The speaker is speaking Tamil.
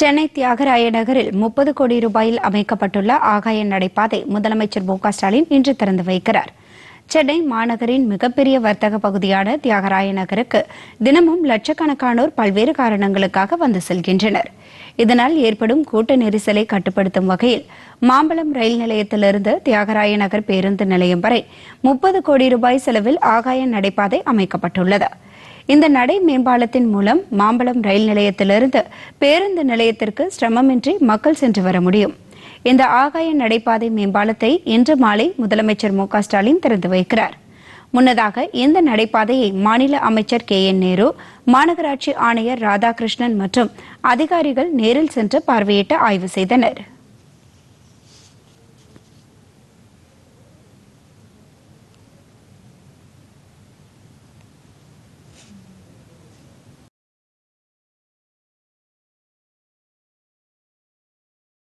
சென்னை தியாகராய நகரில் முப்பது கோடி ரூபாயில் அமைக்கப்பட்டுள்ள ஆகாய நடைபாதை முதலமைச்சர் மு ஸ்டாலின் இன்று திறந்து வைக்கிறார் சென்னை மாநகரின் மிகப்பெரிய வர்த்தக பகுதியான தியாகராய நகருக்கு தினமும் லட்சக்கணக்கானோர் பல்வேறு காரணங்களுக்காக வந்து செல்கின்றனர் இதனால் ஏற்படும் கூட்ட நெரிசலை கட்டுப்படுத்தும் வகையில் மாம்பலம் ரயில் நிலையத்திலிருந்து தியாகராய நகர் பேருந்து நிலையம் வரை முப்பது கோடி ரூபாய் செலவில் ஆகாய நடைபாதை அமைக்கப்பட்டுள்ளது இந்த நடை மேம்பாலத்தின் மூலம் மாம்பலம் ரயில் நிலையத்திலிருந்து பேருந்து நிலையத்திற்கு சிரமமின்றி மக்கள் சென்று வர முடியும் இந்த ஆகாய நடைபாதை மேம்பாலத்தை இன்று மாலை முதலமைச்சர் மு ஸ்டாலின் திறந்து வைக்கிறார் முன்னதாக இந்த நடைபாதையை மாநில அமைச்சர் கே என் நேரு மாநகராட்சி ஆணையர் ராதாகிருஷ்ணன் மற்றும் அதிகாரிகள் நேரில் சென்று பார்வையிட்டு ஆய்வு செய்தனா்